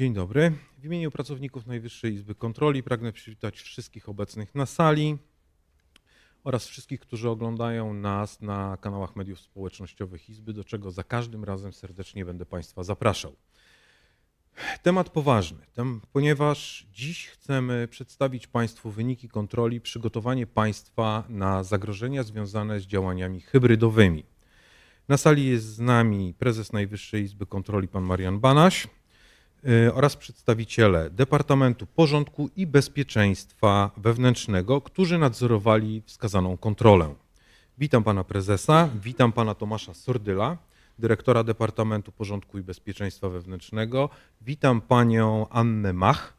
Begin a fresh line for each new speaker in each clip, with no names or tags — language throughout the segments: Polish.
Dzień dobry. W imieniu pracowników Najwyższej Izby Kontroli pragnę przywitać wszystkich obecnych na sali oraz wszystkich, którzy oglądają nas na kanałach mediów społecznościowych Izby, do czego za każdym razem serdecznie będę Państwa zapraszał. Temat poważny, ponieważ dziś chcemy przedstawić Państwu wyniki kontroli, przygotowanie Państwa na zagrożenia związane z działaniami hybrydowymi. Na sali jest z nami prezes Najwyższej Izby Kontroli, pan Marian Banaś Y, oraz przedstawiciele Departamentu Porządku i Bezpieczeństwa Wewnętrznego, którzy nadzorowali wskazaną kontrolę. Witam pana prezesa, witam pana Tomasza Sordyla, dyrektora Departamentu Porządku i Bezpieczeństwa Wewnętrznego, witam panią Annę Mach,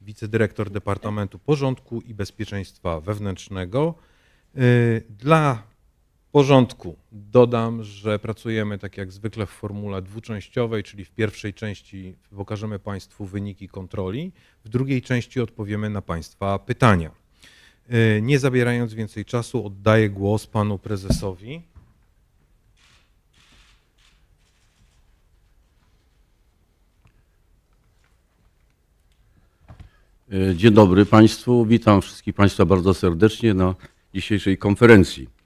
wicedyrektor Departamentu Porządku i Bezpieczeństwa Wewnętrznego. Y, dla porządku. Dodam, że pracujemy tak jak zwykle w formule dwuczęściowej, czyli w pierwszej części pokażemy Państwu wyniki kontroli, w drugiej części odpowiemy na Państwa pytania. Y, nie zabierając więcej czasu, oddaję głos Panu Prezesowi.
Y, dzień dobry Państwu. Witam wszystkich Państwa bardzo serdecznie na dzisiejszej konferencji.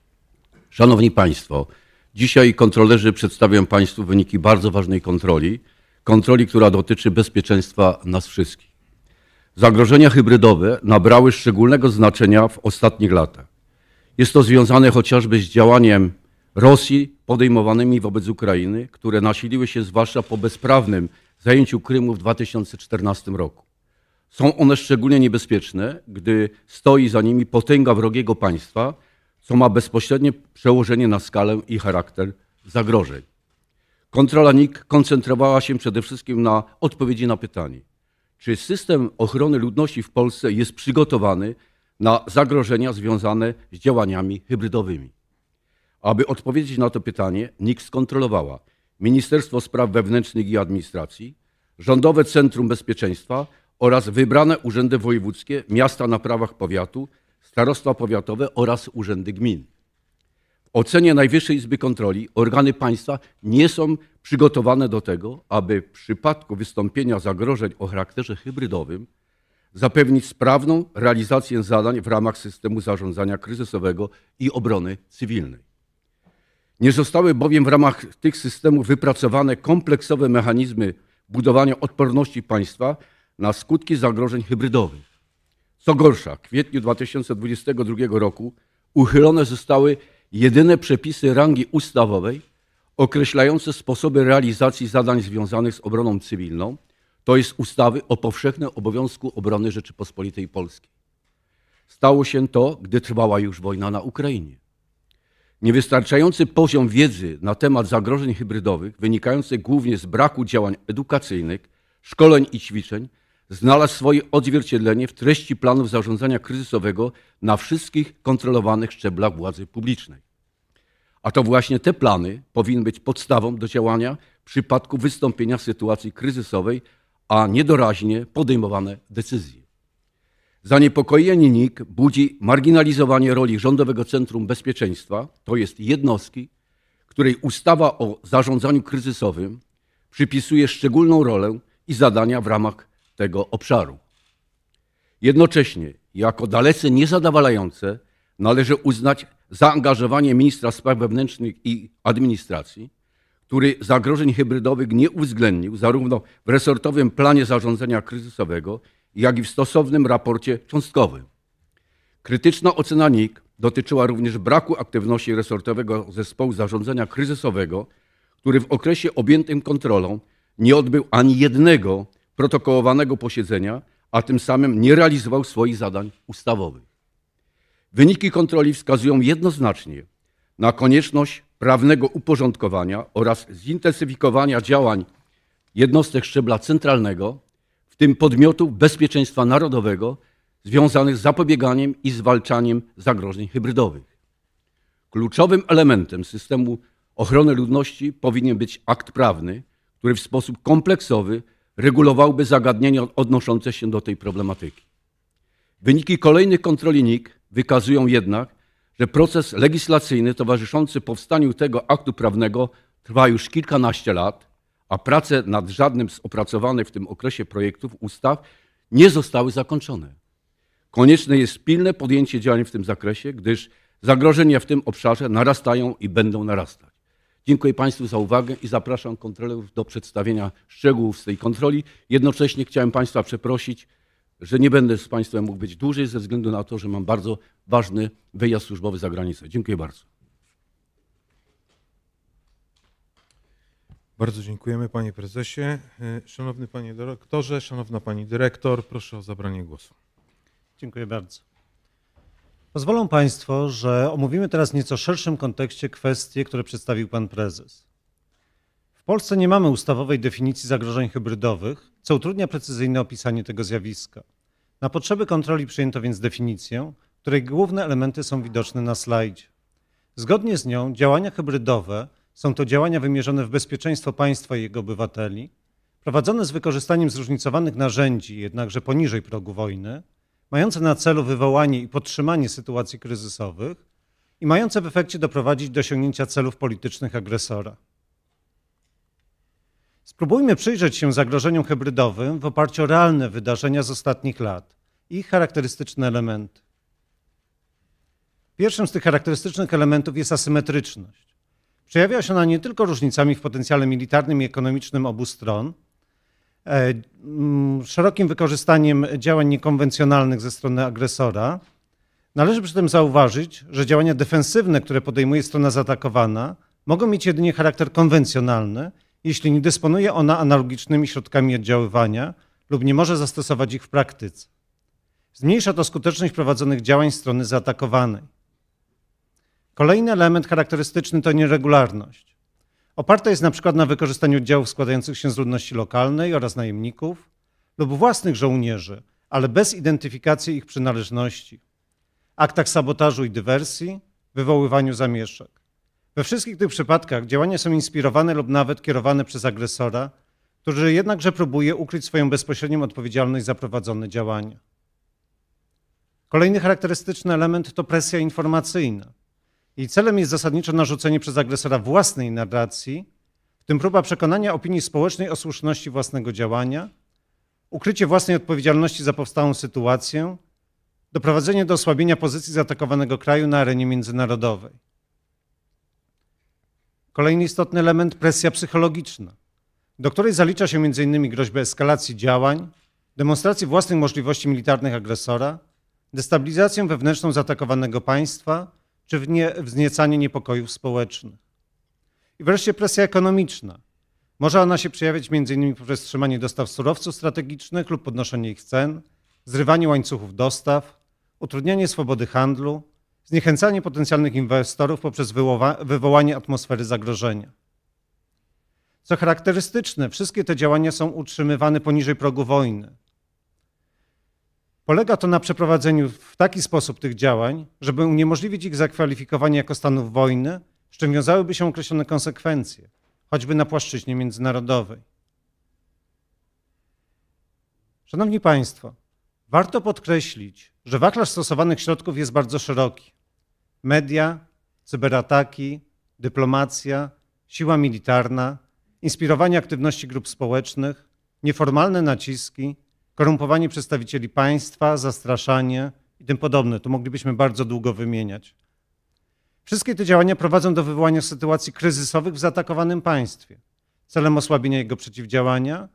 Szanowni Państwo, dzisiaj kontrolerzy przedstawią Państwu wyniki bardzo ważnej kontroli, kontroli, która dotyczy bezpieczeństwa nas wszystkich. Zagrożenia hybrydowe nabrały szczególnego znaczenia w ostatnich latach. Jest to związane chociażby z działaniem Rosji podejmowanymi wobec Ukrainy, które nasiliły się zwłaszcza po bezprawnym zajęciu Krymu w 2014 roku. Są one szczególnie niebezpieczne, gdy stoi za nimi potęga wrogiego państwa, co ma bezpośrednie przełożenie na skalę i charakter zagrożeń. Kontrola NIK koncentrowała się przede wszystkim na odpowiedzi na pytanie, czy system ochrony ludności w Polsce jest przygotowany na zagrożenia związane z działaniami hybrydowymi. Aby odpowiedzieć na to pytanie, NIK skontrolowała Ministerstwo Spraw Wewnętrznych i Administracji, Rządowe Centrum Bezpieczeństwa oraz wybrane urzędy wojewódzkie, miasta na prawach powiatu, starostwa powiatowe oraz urzędy gmin. W ocenie Najwyższej Izby Kontroli organy państwa nie są przygotowane do tego, aby w przypadku wystąpienia zagrożeń o charakterze hybrydowym zapewnić sprawną realizację zadań w ramach systemu zarządzania kryzysowego i obrony cywilnej. Nie zostały bowiem w ramach tych systemów wypracowane kompleksowe mechanizmy budowania odporności państwa na skutki zagrożeń hybrydowych co gorsza, w kwietniu 2022 roku uchylone zostały jedyne przepisy rangi ustawowej określające sposoby realizacji zadań związanych z obroną cywilną, to jest ustawy o powszechnym obowiązku obrony Rzeczypospolitej Polskiej. Stało się to, gdy trwała już wojna na Ukrainie. Niewystarczający poziom wiedzy na temat zagrożeń hybrydowych, wynikający głównie z braku działań edukacyjnych, szkoleń i ćwiczeń, znalazł swoje odzwierciedlenie w treści planów zarządzania kryzysowego na wszystkich kontrolowanych szczeblach władzy publicznej. A to właśnie te plany powinny być podstawą do działania w przypadku wystąpienia sytuacji kryzysowej, a niedoraźnie podejmowane decyzje. Zaniepokojenie NIK budzi marginalizowanie roli Rządowego Centrum Bezpieczeństwa, to jest jednostki, której ustawa o zarządzaniu kryzysowym przypisuje szczególną rolę i zadania w ramach tego obszaru. Jednocześnie, jako dalece niezadowalające, należy uznać zaangażowanie ministra spraw wewnętrznych i administracji, który zagrożeń hybrydowych nie uwzględnił zarówno w resortowym planie zarządzania kryzysowego, jak i w stosownym raporcie cząstkowym. Krytyczna ocena NIK dotyczyła również braku aktywności resortowego zespołu zarządzania kryzysowego, który w okresie objętym kontrolą nie odbył ani jednego protokołowanego posiedzenia, a tym samym nie realizował swoich zadań ustawowych. Wyniki kontroli wskazują jednoznacznie na konieczność prawnego uporządkowania oraz zintensyfikowania działań jednostek szczebla centralnego, w tym podmiotów bezpieczeństwa narodowego związanych z zapobieganiem i zwalczaniem zagrożeń hybrydowych. Kluczowym elementem systemu ochrony ludności powinien być akt prawny, który w sposób kompleksowy regulowałby zagadnienia odnoszące się do tej problematyki. Wyniki kolejnych kontroli NIK wykazują jednak, że proces legislacyjny towarzyszący powstaniu tego aktu prawnego trwa już kilkanaście lat, a prace nad żadnym z opracowanych w tym okresie projektów ustaw nie zostały zakończone. Konieczne jest pilne podjęcie działań w tym zakresie, gdyż zagrożenia w tym obszarze narastają i będą narastać. Dziękuję Państwu za uwagę i zapraszam kontrolerów do przedstawienia szczegółów z tej kontroli. Jednocześnie chciałem Państwa przeprosić, że nie będę z Państwem mógł być dłużej ze względu na to, że mam bardzo ważny wyjazd służbowy za granicę. Dziękuję bardzo. Bardzo dziękujemy Panie
Prezesie. E, szanowny Panie Dyrektorze, Szanowna Pani Dyrektor, proszę o zabranie głosu. Dziękuję bardzo.
Pozwolą Państwo, że omówimy teraz w nieco szerszym kontekście kwestie, które przedstawił Pan Prezes. W Polsce nie mamy ustawowej definicji zagrożeń hybrydowych, co utrudnia precyzyjne opisanie tego zjawiska. Na potrzeby kontroli przyjęto więc definicję, której główne elementy są widoczne na slajdzie. Zgodnie z nią działania hybrydowe są to działania wymierzone w bezpieczeństwo państwa i jego obywateli, prowadzone z wykorzystaniem zróżnicowanych narzędzi, jednakże poniżej progu wojny, mające na celu wywołanie i podtrzymanie sytuacji kryzysowych i mające w efekcie doprowadzić do osiągnięcia celów politycznych agresora. Spróbujmy przyjrzeć się zagrożeniom hybrydowym w oparciu o realne wydarzenia z ostatnich lat i ich charakterystyczne elementy. Pierwszym z tych charakterystycznych elementów jest asymetryczność. Przejawia się ona nie tylko różnicami w potencjale militarnym i ekonomicznym obu stron, E, mm, szerokim wykorzystaniem działań niekonwencjonalnych ze strony agresora. Należy przy tym zauważyć, że działania defensywne, które podejmuje strona zaatakowana, mogą mieć jedynie charakter konwencjonalny, jeśli nie dysponuje ona analogicznymi środkami oddziaływania lub nie może zastosować ich w praktyce. Zmniejsza to skuteczność prowadzonych działań strony zaatakowanej. Kolejny element charakterystyczny to nieregularność. Oparte jest na przykład na wykorzystaniu działów składających się z ludności lokalnej oraz najemników lub własnych żołnierzy, ale bez identyfikacji ich przynależności, aktach tak sabotażu i dywersji, wywoływaniu zamieszek. We wszystkich tych przypadkach działania są inspirowane lub nawet kierowane przez agresora, który jednakże próbuje ukryć swoją bezpośrednią odpowiedzialność za prowadzone działania. Kolejny charakterystyczny element to presja informacyjna – jej celem jest zasadniczo narzucenie przez agresora własnej narracji, w tym próba przekonania opinii społecznej o słuszności własnego działania, ukrycie własnej odpowiedzialności za powstałą sytuację, doprowadzenie do osłabienia pozycji zaatakowanego kraju na arenie międzynarodowej. Kolejny istotny element presja psychologiczna, do której zalicza się m.in. groźbę eskalacji działań, demonstracji własnych możliwości militarnych agresora, destabilizację wewnętrzną zaatakowanego państwa czy wzniecanie niepokojów społecznych. I wreszcie presja ekonomiczna. Może ona się przejawiać m.in. poprzez wstrzymanie dostaw surowców strategicznych lub podnoszenie ich cen, zrywanie łańcuchów dostaw, utrudnianie swobody handlu, zniechęcanie potencjalnych inwestorów poprzez wywołanie atmosfery zagrożenia. Co charakterystyczne, wszystkie te działania są utrzymywane poniżej progu wojny, Polega to na przeprowadzeniu w taki sposób tych działań, żeby uniemożliwić ich zakwalifikowanie jako stanów wojny, z czym wiązałyby się określone konsekwencje, choćby na płaszczyźnie międzynarodowej. Szanowni Państwo, warto podkreślić, że wachlarz stosowanych środków jest bardzo szeroki. Media, cyberataki, dyplomacja, siła militarna, inspirowanie aktywności grup społecznych, nieformalne naciski, korumpowanie przedstawicieli państwa, zastraszanie i tym podobne. Tu moglibyśmy bardzo długo wymieniać. Wszystkie te działania prowadzą do wywołania sytuacji kryzysowych w zaatakowanym państwie celem osłabienia jego przeciwdziałania,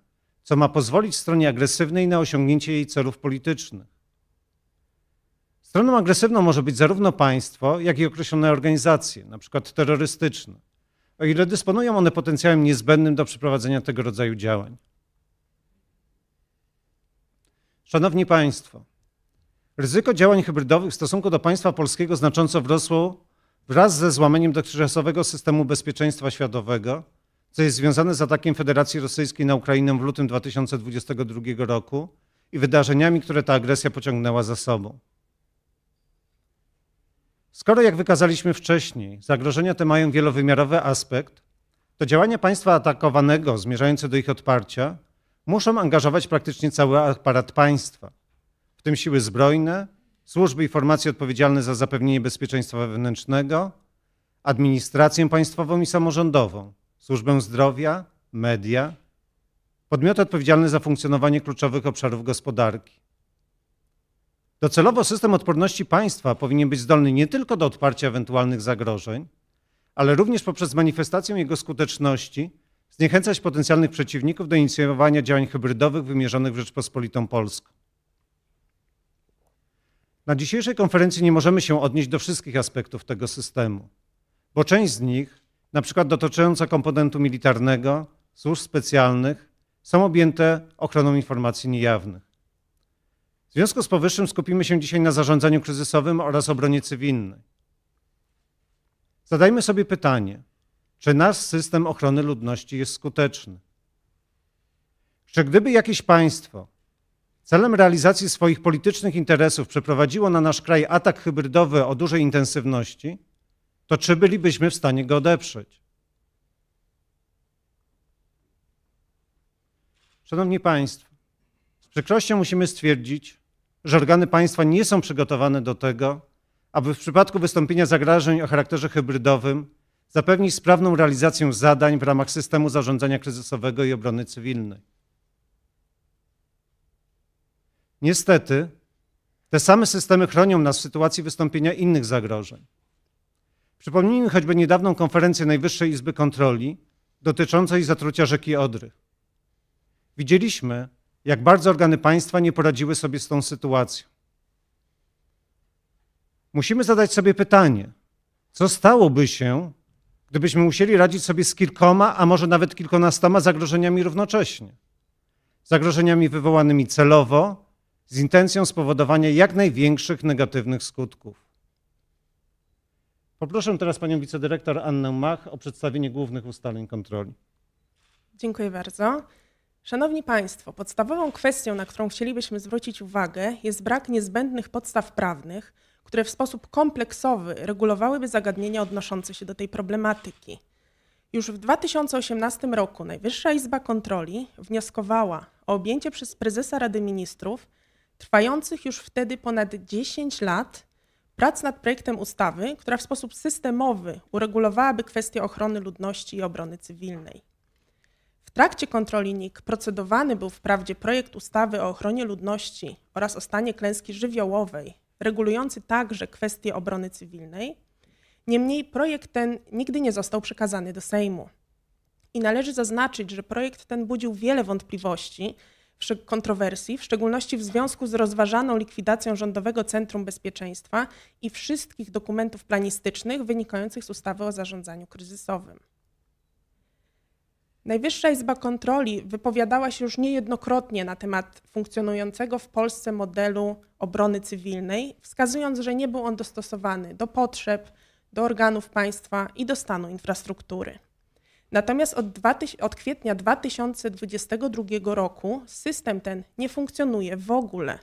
co ma pozwolić stronie agresywnej na osiągnięcie jej celów politycznych. Stroną agresywną może być zarówno państwo, jak i określone organizacje, np. terrorystyczne, o ile dysponują one potencjałem niezbędnym do przeprowadzenia tego rodzaju działań. Szanowni Państwo, ryzyko działań hybrydowych w stosunku do państwa polskiego znacząco wzrosło wraz ze złamaniem dotychczasowego systemu bezpieczeństwa światowego, co jest związane z atakiem Federacji Rosyjskiej na Ukrainę w lutym 2022 roku i wydarzeniami, które ta agresja pociągnęła za sobą. Skoro, jak wykazaliśmy wcześniej, zagrożenia te mają wielowymiarowy aspekt, to działania państwa atakowanego zmierzające do ich odparcia muszą angażować praktycznie cały aparat państwa, w tym siły zbrojne, służby i formacje odpowiedzialne za zapewnienie bezpieczeństwa wewnętrznego, administrację państwową i samorządową, służbę zdrowia, media, podmioty odpowiedzialne za funkcjonowanie kluczowych obszarów gospodarki. Docelowo system odporności państwa powinien być zdolny nie tylko do odparcia ewentualnych zagrożeń, ale również poprzez manifestację jego skuteczności zniechęcać potencjalnych przeciwników do inicjowania działań hybrydowych wymierzonych w Rzeczpospolitą Polską. Na dzisiejszej konferencji nie możemy się odnieść do wszystkich aspektów tego systemu, bo część z nich, na przykład dotycząca komponentu militarnego, służb specjalnych, są objęte ochroną informacji niejawnych. W związku z powyższym skupimy się dzisiaj na zarządzaniu kryzysowym oraz obronie cywilnej. Zadajmy sobie pytanie, czy nasz system ochrony ludności jest skuteczny. Czy gdyby jakieś państwo celem realizacji swoich politycznych interesów przeprowadziło na nasz kraj atak hybrydowy o dużej intensywności, to czy bylibyśmy w stanie go odeprzeć? Szanowni Państwo, z przykrością musimy stwierdzić, że organy państwa nie są przygotowane do tego, aby w przypadku wystąpienia zagrożeń o charakterze hybrydowym zapewnić sprawną realizację zadań w ramach systemu zarządzania kryzysowego i obrony cywilnej. Niestety, te same systemy chronią nas w sytuacji wystąpienia innych zagrożeń. Przypomnijmy choćby niedawną konferencję Najwyższej Izby Kontroli dotyczącej zatrucia rzeki Odry. Widzieliśmy, jak bardzo organy państwa nie poradziły sobie z tą sytuacją. Musimy zadać sobie pytanie, co stałoby się, gdybyśmy musieli radzić sobie z kilkoma, a może nawet kilkunastoma zagrożeniami równocześnie. Zagrożeniami wywołanymi celowo, z intencją spowodowania jak największych negatywnych skutków. Poproszę teraz panią wicedyrektor Annę Mach o przedstawienie głównych ustaleń kontroli.
Dziękuję bardzo. Szanowni Państwo, podstawową kwestią, na którą chcielibyśmy zwrócić uwagę, jest brak niezbędnych podstaw prawnych, które w sposób kompleksowy regulowałyby zagadnienia odnoszące się do tej problematyki. Już w 2018 roku Najwyższa Izba Kontroli wnioskowała o objęcie przez prezesa Rady Ministrów trwających już wtedy ponad 10 lat prac nad projektem ustawy, która w sposób systemowy uregulowałaby kwestie ochrony ludności i obrony cywilnej. W trakcie kontroli NIK procedowany był wprawdzie projekt ustawy o ochronie ludności oraz o stanie klęski żywiołowej regulujący także kwestie obrony cywilnej. Niemniej projekt ten nigdy nie został przekazany do Sejmu. I należy zaznaczyć, że projekt ten budził wiele wątpliwości, kontrowersji, w szczególności w związku z rozważaną likwidacją Rządowego Centrum Bezpieczeństwa i wszystkich dokumentów planistycznych wynikających z ustawy o zarządzaniu kryzysowym. Najwyższa Izba Kontroli wypowiadała się już niejednokrotnie na temat funkcjonującego w Polsce modelu obrony cywilnej, wskazując, że nie był on dostosowany do potrzeb, do organów państwa i do stanu infrastruktury. Natomiast od, od kwietnia 2022 roku system ten nie funkcjonuje w ogóle.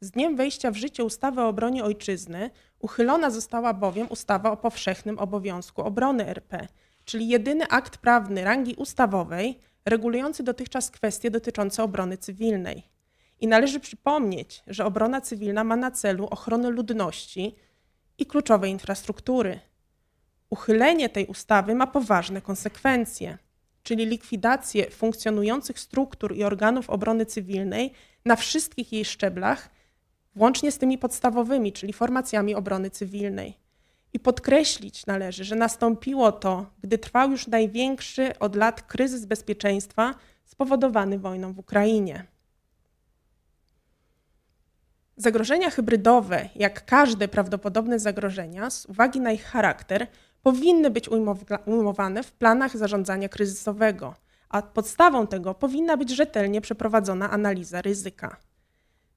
Z dniem wejścia w życie ustawy o obronie ojczyzny uchylona została bowiem ustawa o powszechnym obowiązku obrony RP – czyli jedyny akt prawny rangi ustawowej regulujący dotychczas kwestie dotyczące obrony cywilnej. I należy przypomnieć, że obrona cywilna ma na celu ochronę ludności i kluczowej infrastruktury. Uchylenie tej ustawy ma poważne konsekwencje, czyli likwidację funkcjonujących struktur i organów obrony cywilnej na wszystkich jej szczeblach, włącznie z tymi podstawowymi, czyli formacjami obrony cywilnej. I podkreślić należy, że nastąpiło to, gdy trwał już największy od lat kryzys bezpieczeństwa spowodowany wojną w Ukrainie. Zagrożenia hybrydowe, jak każde prawdopodobne zagrożenia, z uwagi na ich charakter, powinny być ujmowane w planach zarządzania kryzysowego, a podstawą tego powinna być rzetelnie przeprowadzona analiza ryzyka.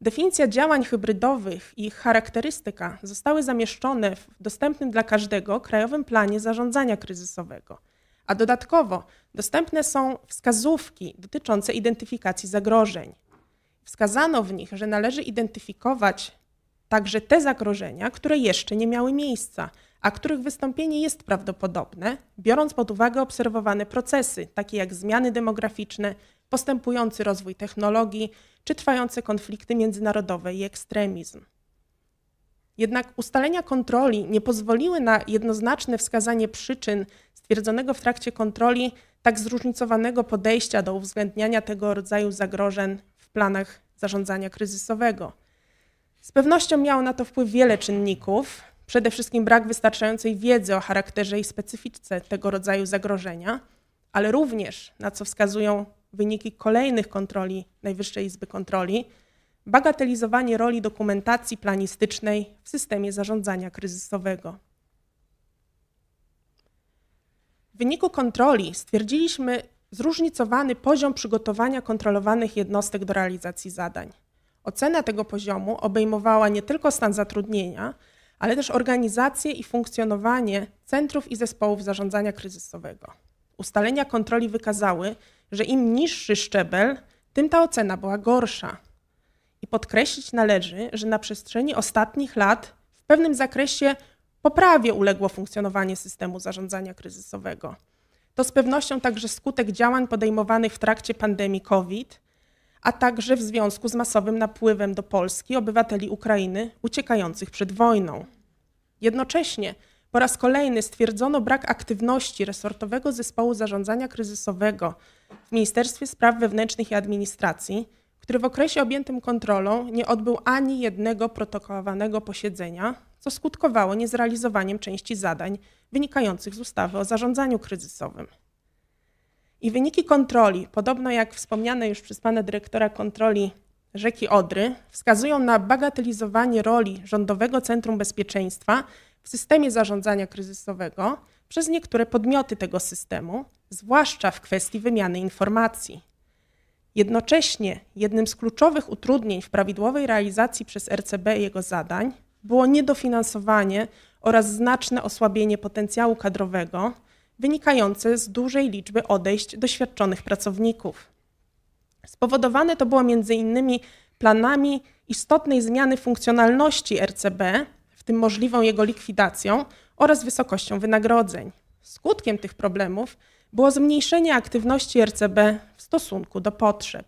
Definicja działań hybrydowych i ich charakterystyka zostały zamieszczone w dostępnym dla każdego Krajowym Planie Zarządzania Kryzysowego, a dodatkowo dostępne są wskazówki dotyczące identyfikacji zagrożeń. Wskazano w nich, że należy identyfikować także te zagrożenia, które jeszcze nie miały miejsca, a których wystąpienie jest prawdopodobne, biorąc pod uwagę obserwowane procesy, takie jak zmiany demograficzne, postępujący rozwój technologii czy trwające konflikty międzynarodowe i ekstremizm. Jednak ustalenia kontroli nie pozwoliły na jednoznaczne wskazanie przyczyn stwierdzonego w trakcie kontroli tak zróżnicowanego podejścia do uwzględniania tego rodzaju zagrożeń w planach zarządzania kryzysowego. Z pewnością miało na to wpływ wiele czynników, przede wszystkim brak wystarczającej wiedzy o charakterze i specyfice tego rodzaju zagrożenia, ale również, na co wskazują wyniki kolejnych kontroli Najwyższej Izby Kontroli, bagatelizowanie roli dokumentacji planistycznej w systemie zarządzania kryzysowego. W wyniku kontroli stwierdziliśmy zróżnicowany poziom przygotowania kontrolowanych jednostek do realizacji zadań. Ocena tego poziomu obejmowała nie tylko stan zatrudnienia, ale też organizację i funkcjonowanie centrów i zespołów zarządzania kryzysowego. Ustalenia kontroli wykazały, że im niższy szczebel, tym ta ocena była gorsza. I podkreślić należy, że na przestrzeni ostatnich lat w pewnym zakresie poprawie uległo funkcjonowanie systemu zarządzania kryzysowego. To z pewnością także skutek działań podejmowanych w trakcie pandemii COVID, a także w związku z masowym napływem do Polski obywateli Ukrainy uciekających przed wojną. Jednocześnie po raz kolejny stwierdzono brak aktywności resortowego zespołu zarządzania kryzysowego w Ministerstwie Spraw Wewnętrznych i Administracji, który w okresie objętym kontrolą nie odbył ani jednego protokołowanego posiedzenia, co skutkowało niezrealizowaniem części zadań wynikających z ustawy o zarządzaniu kryzysowym. I wyniki kontroli, podobno jak wspomniane już przez pana dyrektora kontroli rzeki Odry, wskazują na bagatelizowanie roli Rządowego Centrum Bezpieczeństwa w systemie zarządzania kryzysowego przez niektóre podmioty tego systemu, zwłaszcza w kwestii wymiany informacji. Jednocześnie jednym z kluczowych utrudnień w prawidłowej realizacji przez RCB jego zadań było niedofinansowanie oraz znaczne osłabienie potencjału kadrowego wynikające z dużej liczby odejść doświadczonych pracowników. Spowodowane to było m.in. planami istotnej zmiany funkcjonalności RCB w tym możliwą jego likwidacją oraz wysokością wynagrodzeń. Skutkiem tych problemów było zmniejszenie aktywności RCB w stosunku do potrzeb.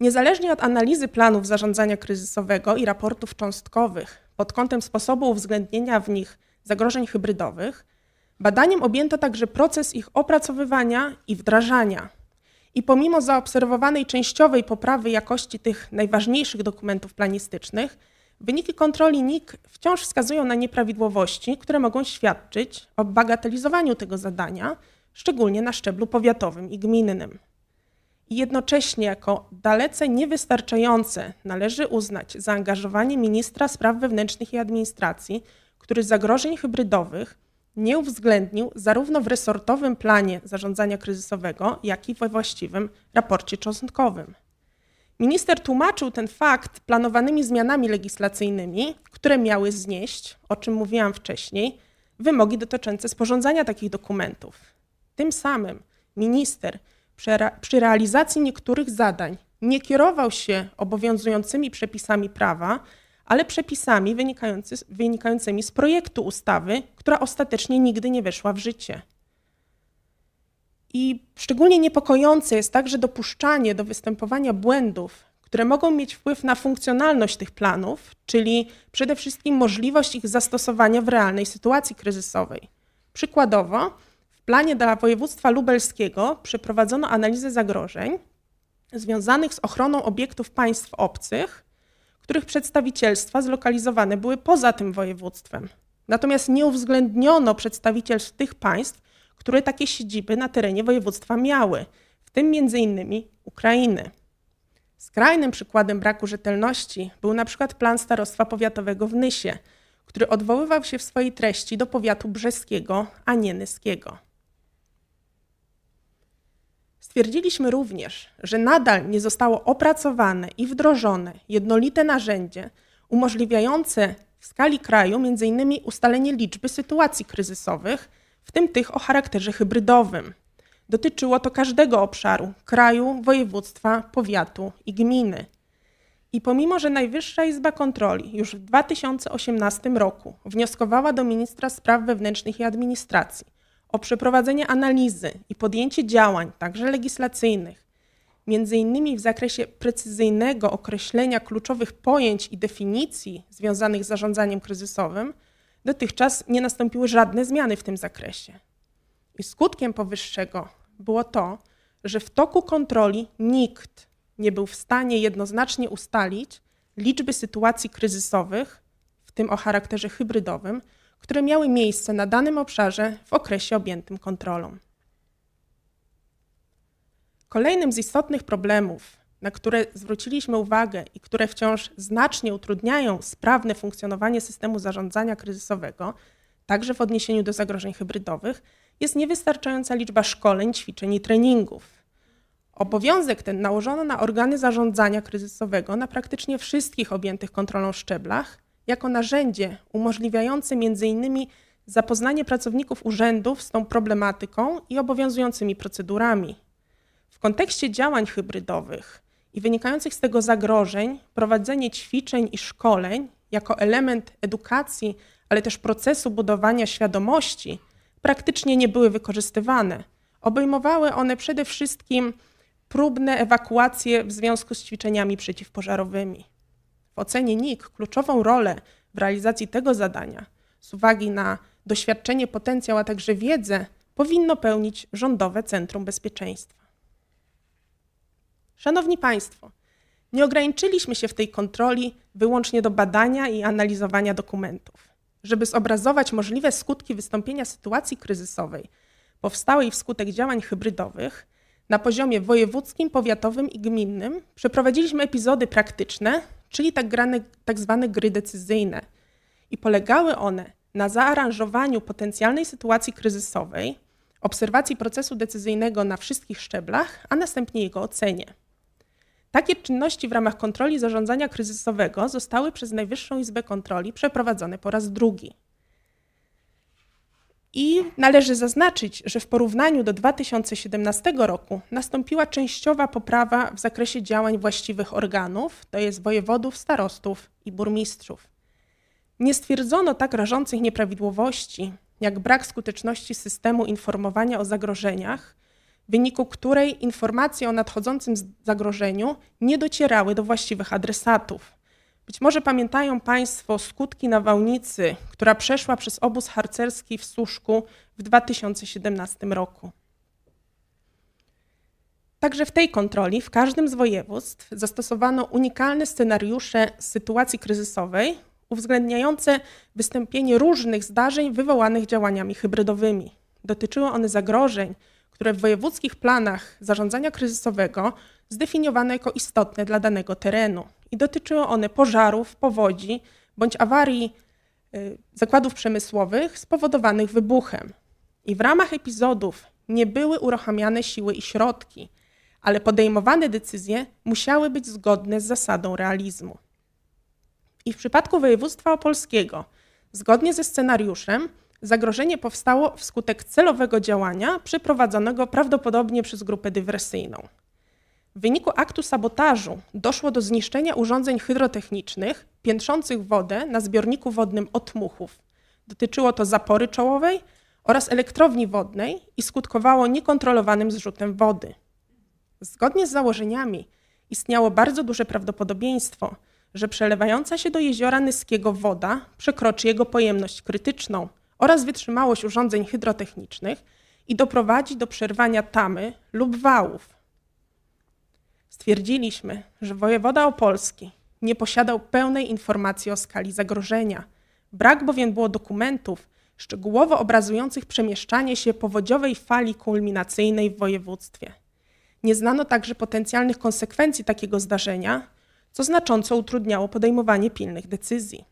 Niezależnie od analizy planów zarządzania kryzysowego i raportów cząstkowych pod kątem sposobu uwzględnienia w nich zagrożeń hybrydowych, badaniem objęto także proces ich opracowywania i wdrażania. I pomimo zaobserwowanej częściowej poprawy jakości tych najważniejszych dokumentów planistycznych, wyniki kontroli NIK wciąż wskazują na nieprawidłowości, które mogą świadczyć o bagatelizowaniu tego zadania, szczególnie na szczeblu powiatowym i gminnym. I jednocześnie jako dalece niewystarczające należy uznać zaangażowanie ministra spraw wewnętrznych i administracji, który zagrożeń hybrydowych nie uwzględnił zarówno w resortowym planie zarządzania kryzysowego, jak i we właściwym raporcie cząstkowym. Minister tłumaczył ten fakt planowanymi zmianami legislacyjnymi, które miały znieść, o czym mówiłam wcześniej, wymogi dotyczące sporządzania takich dokumentów. Tym samym minister przy realizacji niektórych zadań nie kierował się obowiązującymi przepisami prawa, ale przepisami wynikający, wynikającymi z projektu ustawy, która ostatecznie nigdy nie weszła w życie. I szczególnie niepokojące jest także dopuszczanie do występowania błędów, które mogą mieć wpływ na funkcjonalność tych planów, czyli przede wszystkim możliwość ich zastosowania w realnej sytuacji kryzysowej. Przykładowo, w planie dla województwa lubelskiego przeprowadzono analizę zagrożeń związanych z ochroną obiektów państw obcych których przedstawicielstwa zlokalizowane były poza tym województwem. Natomiast nie uwzględniono przedstawicielstw tych państw, które takie siedziby na terenie województwa miały, w tym m.in. Ukrainy. Skrajnym przykładem braku rzetelności był na przykład plan starostwa powiatowego w Nysie, który odwoływał się w swojej treści do powiatu brzeskiego, a nie nyskiego. Stwierdziliśmy również, że nadal nie zostało opracowane i wdrożone jednolite narzędzie umożliwiające w skali kraju m.in. ustalenie liczby sytuacji kryzysowych, w tym tych o charakterze hybrydowym. Dotyczyło to każdego obszaru kraju, województwa, powiatu i gminy. I pomimo, że Najwyższa Izba Kontroli już w 2018 roku wnioskowała do ministra spraw wewnętrznych i administracji o przeprowadzenie analizy i podjęcie działań, także legislacyjnych, między innymi w zakresie precyzyjnego określenia kluczowych pojęć i definicji związanych z zarządzaniem kryzysowym, dotychczas nie nastąpiły żadne zmiany w tym zakresie. I skutkiem powyższego było to, że w toku kontroli nikt nie był w stanie jednoznacznie ustalić liczby sytuacji kryzysowych, w tym o charakterze hybrydowym, które miały miejsce na danym obszarze w okresie objętym kontrolą. Kolejnym z istotnych problemów, na które zwróciliśmy uwagę i które wciąż znacznie utrudniają sprawne funkcjonowanie systemu zarządzania kryzysowego, także w odniesieniu do zagrożeń hybrydowych, jest niewystarczająca liczba szkoleń, ćwiczeń i treningów. Obowiązek ten nałożono na organy zarządzania kryzysowego na praktycznie wszystkich objętych kontrolą szczeblach jako narzędzie umożliwiające m.in. zapoznanie pracowników urzędów z tą problematyką i obowiązującymi procedurami. W kontekście działań hybrydowych i wynikających z tego zagrożeń, prowadzenie ćwiczeń i szkoleń jako element edukacji, ale też procesu budowania świadomości praktycznie nie były wykorzystywane. Obejmowały one przede wszystkim próbne ewakuacje w związku z ćwiczeniami przeciwpożarowymi. W ocenie NIK kluczową rolę w realizacji tego zadania z uwagi na doświadczenie, potencjał, a także wiedzę powinno pełnić Rządowe Centrum Bezpieczeństwa. Szanowni Państwo, nie ograniczyliśmy się w tej kontroli wyłącznie do badania i analizowania dokumentów. Żeby zobrazować możliwe skutki wystąpienia sytuacji kryzysowej powstałej wskutek działań hybrydowych, na poziomie wojewódzkim, powiatowym i gminnym przeprowadziliśmy epizody praktyczne czyli tak, grane, tak zwane gry decyzyjne. I polegały one na zaaranżowaniu potencjalnej sytuacji kryzysowej, obserwacji procesu decyzyjnego na wszystkich szczeblach, a następnie jego ocenie. Takie czynności w ramach kontroli zarządzania kryzysowego zostały przez Najwyższą Izbę Kontroli przeprowadzone po raz drugi. I należy zaznaczyć, że w porównaniu do 2017 roku nastąpiła częściowa poprawa w zakresie działań właściwych organów, to jest wojewodów, starostów i burmistrzów. Nie stwierdzono tak rażących nieprawidłowości, jak brak skuteczności systemu informowania o zagrożeniach, w wyniku której informacje o nadchodzącym zagrożeniu nie docierały do właściwych adresatów. Być może pamiętają Państwo skutki nawałnicy, która przeszła przez obóz harcerski w Suszku w 2017 roku. Także w tej kontroli w każdym z województw zastosowano unikalne scenariusze sytuacji kryzysowej, uwzględniające wystąpienie różnych zdarzeń wywołanych działaniami hybrydowymi. Dotyczyły one zagrożeń, które w wojewódzkich planach zarządzania kryzysowego zdefiniowano jako istotne dla danego terenu, i dotyczyły one pożarów, powodzi bądź awarii y, zakładów przemysłowych spowodowanych wybuchem. I w ramach epizodów nie były uruchamiane siły i środki, ale podejmowane decyzje musiały być zgodne z zasadą realizmu. I w przypadku województwa opolskiego, zgodnie ze scenariuszem, zagrożenie powstało wskutek celowego działania przeprowadzonego prawdopodobnie przez grupę dywersyjną. W wyniku aktu sabotażu doszło do zniszczenia urządzeń hydrotechnicznych piętrzących wodę na zbiorniku wodnym Otmuchów. Dotyczyło to zapory czołowej oraz elektrowni wodnej i skutkowało niekontrolowanym zrzutem wody. Zgodnie z założeniami istniało bardzo duże prawdopodobieństwo, że przelewająca się do jeziora Nyskiego woda przekroczy jego pojemność krytyczną oraz wytrzymałość urządzeń hydrotechnicznych i doprowadzi do przerwania tamy lub wałów, Stwierdziliśmy, że wojewoda opolski nie posiadał pełnej informacji o skali zagrożenia. Brak bowiem było dokumentów szczegółowo obrazujących przemieszczanie się powodziowej fali kulminacyjnej w województwie. Nie znano także potencjalnych konsekwencji takiego zdarzenia, co znacząco utrudniało podejmowanie pilnych decyzji.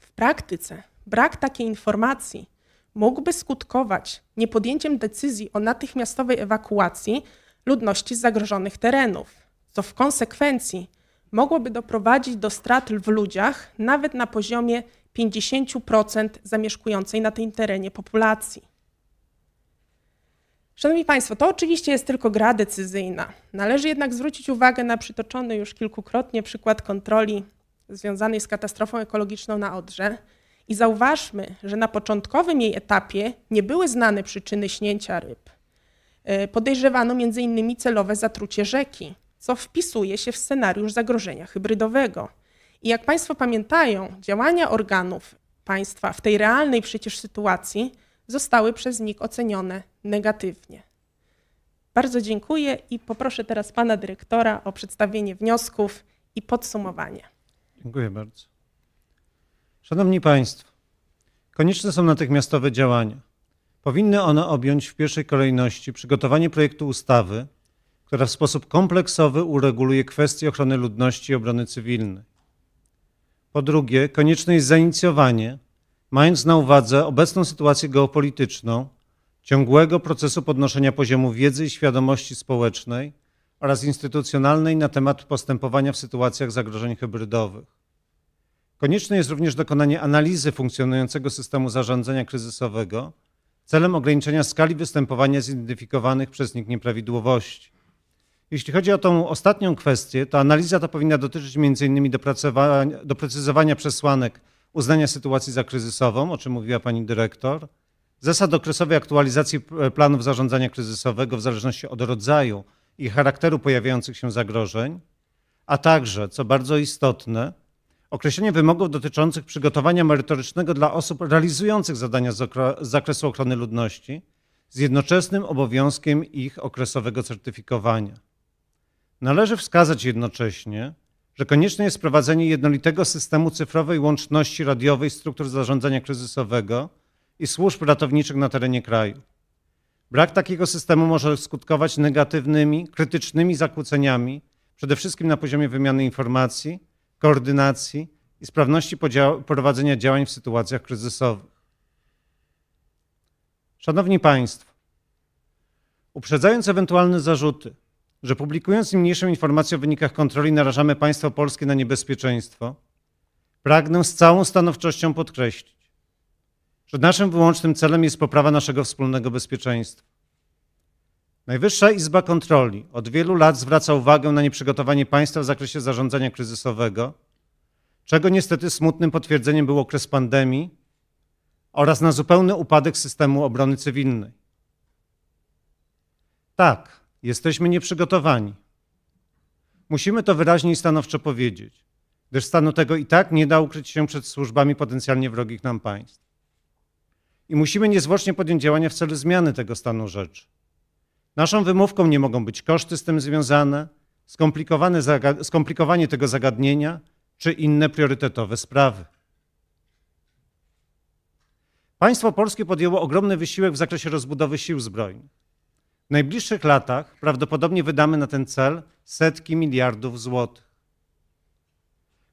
W praktyce brak takiej informacji mógłby skutkować niepodjęciem decyzji o natychmiastowej ewakuacji ludności z zagrożonych terenów, co w konsekwencji mogłoby doprowadzić do strat w ludziach nawet na poziomie 50% zamieszkującej na tym terenie populacji. Szanowni Państwo, to oczywiście jest tylko gra decyzyjna. Należy jednak zwrócić uwagę na przytoczony już kilkukrotnie przykład kontroli związanej z katastrofą ekologiczną na Odrze i zauważmy, że na początkowym jej etapie nie były znane przyczyny śnięcia ryb. E, podejrzewano m.in. celowe zatrucie rzeki, co wpisuje się w scenariusz zagrożenia hybrydowego. I jak Państwo pamiętają, działania organów państwa w tej realnej przecież sytuacji zostały przez NIK ocenione negatywnie. Bardzo dziękuję i poproszę teraz pana dyrektora o przedstawienie wniosków i podsumowanie.
Dziękuję bardzo. Szanowni Państwo, konieczne są natychmiastowe działania powinny one objąć w pierwszej kolejności przygotowanie projektu ustawy, która w sposób kompleksowy ureguluje kwestie ochrony ludności i obrony cywilnej. Po drugie, konieczne jest zainicjowanie, mając na uwadze obecną sytuację geopolityczną, ciągłego procesu podnoszenia poziomu wiedzy i świadomości społecznej oraz instytucjonalnej na temat postępowania w sytuacjach zagrożeń hybrydowych. Konieczne jest również dokonanie analizy funkcjonującego systemu zarządzania kryzysowego celem ograniczenia skali występowania zidentyfikowanych przez nich nieprawidłowości. Jeśli chodzi o tą ostatnią kwestię, to analiza ta powinna dotyczyć m.in. doprecyzowania przesłanek uznania sytuacji za kryzysową, o czym mówiła pani dyrektor, zasad okresowej aktualizacji planów zarządzania kryzysowego w zależności od rodzaju i charakteru pojawiających się zagrożeń, a także, co bardzo istotne, Określenie wymogów dotyczących przygotowania merytorycznego dla osób realizujących zadania z, z zakresu ochrony ludności z jednoczesnym obowiązkiem ich okresowego certyfikowania. Należy wskazać jednocześnie, że konieczne jest wprowadzenie jednolitego systemu cyfrowej łączności radiowej struktur zarządzania kryzysowego i służb ratowniczych na terenie kraju. Brak takiego systemu może skutkować negatywnymi, krytycznymi zakłóceniami, przede wszystkim na poziomie wymiany informacji koordynacji i sprawności prowadzenia działań w sytuacjach kryzysowych. Szanowni Państwo, uprzedzając ewentualne zarzuty, że publikując mniejszą informację o wynikach kontroli narażamy państwo polskie na niebezpieczeństwo, pragnę z całą stanowczością podkreślić, że naszym wyłącznym celem jest poprawa naszego wspólnego bezpieczeństwa. Najwyższa Izba Kontroli od wielu lat zwraca uwagę na nieprzygotowanie państwa w zakresie zarządzania kryzysowego, czego niestety smutnym potwierdzeniem był okres pandemii oraz na zupełny upadek systemu obrony cywilnej. Tak, jesteśmy nieprzygotowani. Musimy to wyraźnie i stanowczo powiedzieć, gdyż stanu tego i tak nie da ukryć się przed służbami potencjalnie wrogich nam państw. I musimy niezwłocznie podjąć działania w celu zmiany tego stanu rzeczy. Naszą wymówką nie mogą być koszty z tym związane, skomplikowane skomplikowanie tego zagadnienia czy inne priorytetowe sprawy. Państwo polskie podjęło ogromny wysiłek w zakresie rozbudowy sił zbrojnych. W najbliższych latach prawdopodobnie wydamy na ten cel setki miliardów złotych.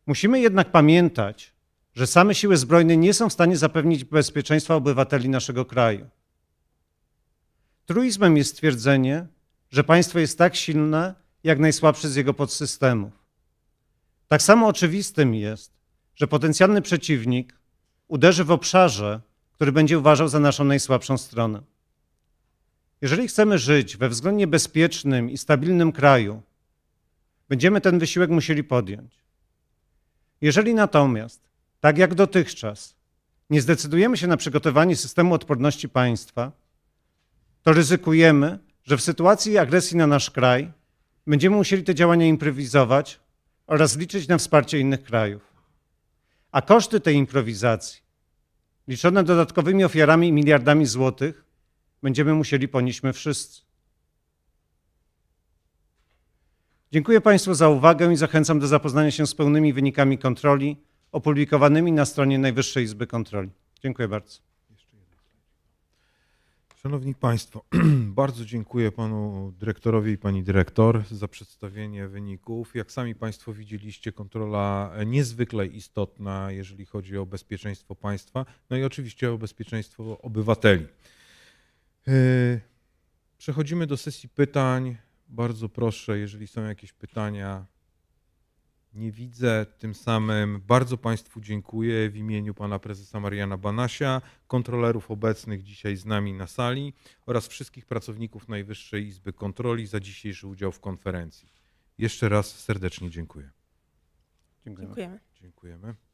Musimy jednak pamiętać, że same siły zbrojne nie są w stanie zapewnić bezpieczeństwa obywateli naszego kraju. Truizmem jest stwierdzenie, że państwo jest tak silne, jak najsłabszy z jego podsystemów. Tak samo oczywistym jest, że potencjalny przeciwnik uderzy w obszarze, który będzie uważał za naszą najsłabszą stronę. Jeżeli chcemy żyć we względnie bezpiecznym i stabilnym kraju, będziemy ten wysiłek musieli podjąć. Jeżeli natomiast, tak jak dotychczas, nie zdecydujemy się na przygotowanie systemu odporności państwa, to ryzykujemy, że w sytuacji agresji na nasz kraj będziemy musieli te działania improwizować oraz liczyć na wsparcie innych krajów. A koszty tej improwizacji, liczone dodatkowymi ofiarami i miliardami złotych, będziemy musieli ponieść my wszyscy. Dziękuję Państwu za uwagę i zachęcam do zapoznania się z pełnymi wynikami kontroli opublikowanymi na stronie Najwyższej Izby Kontroli. Dziękuję bardzo.
Szanowni Państwo, bardzo dziękuję Panu Dyrektorowi i Pani Dyrektor za przedstawienie wyników. Jak sami Państwo widzieliście, kontrola niezwykle istotna, jeżeli chodzi o bezpieczeństwo państwa, no i oczywiście o bezpieczeństwo obywateli. Yy, przechodzimy do sesji pytań. Bardzo proszę, jeżeli są jakieś pytania, nie widzę. Tym samym bardzo Państwu dziękuję w imieniu pana prezesa Mariana Banasia, kontrolerów obecnych dzisiaj z nami na sali oraz wszystkich pracowników Najwyższej Izby Kontroli za dzisiejszy udział w konferencji. Jeszcze raz serdecznie dziękuję. Dziękujemy. Dziękujemy.